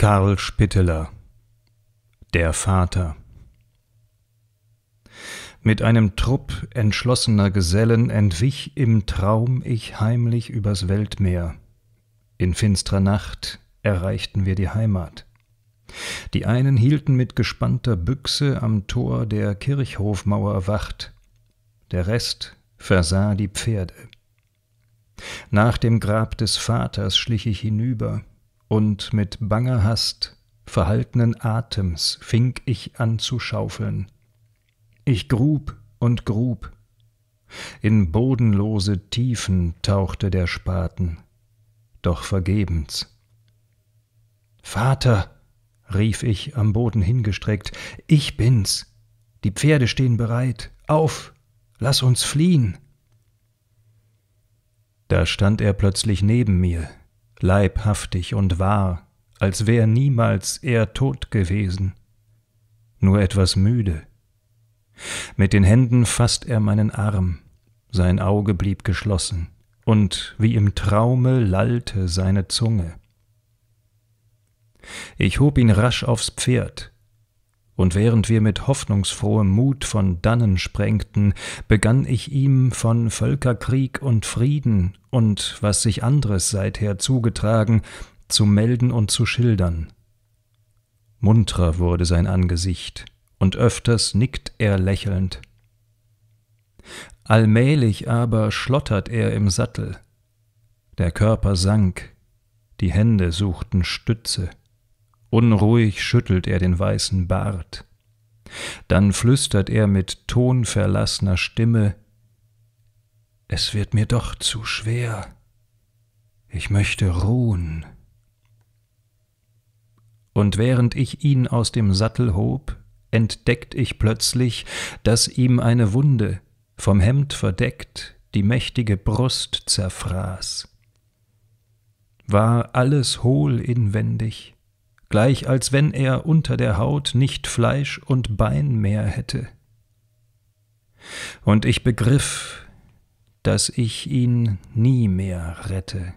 Karl Spitteler Der Vater Mit einem Trupp entschlossener Gesellen entwich im Traum ich heimlich übers Weltmeer. In finstrer Nacht erreichten wir die Heimat. Die einen hielten mit gespannter Büchse am Tor der Kirchhofmauer Wacht, der Rest versah die Pferde. Nach dem Grab des Vaters schlich ich hinüber, und mit banger Hast verhaltenen Atems fing ich an zu schaufeln. Ich grub und grub. In bodenlose Tiefen tauchte der Spaten, doch vergebens. Vater, rief ich am Boden hingestreckt, ich bin's. Die Pferde stehen bereit. Auf, lass uns fliehen. Da stand er plötzlich neben mir, leibhaftig und wahr, als wär niemals er tot gewesen, nur etwas müde. Mit den Händen faßt er meinen Arm, sein Auge blieb geschlossen, und wie im Traume lallte seine Zunge. Ich hob ihn rasch aufs Pferd, und während wir mit hoffnungsfrohem Mut von Dannen sprengten, begann ich ihm von Völkerkrieg und Frieden und was sich anderes seither zugetragen, zu melden und zu schildern. Muntrer wurde sein Angesicht, und öfters nickt er lächelnd. Allmählich aber schlottert er im Sattel. Der Körper sank, die Hände suchten Stütze. Unruhig schüttelt er den weißen Bart. Dann flüstert er mit tonverlassener Stimme Es wird mir doch zu schwer. Ich möchte ruhen. Und während ich ihn aus dem Sattel hob, entdeckt ich plötzlich, dass ihm eine Wunde, vom Hemd verdeckt, die mächtige Brust zerfraß. War alles hohl inwendig, gleich als wenn er unter der Haut nicht Fleisch und Bein mehr hätte. Und ich begriff, dass ich ihn nie mehr rette.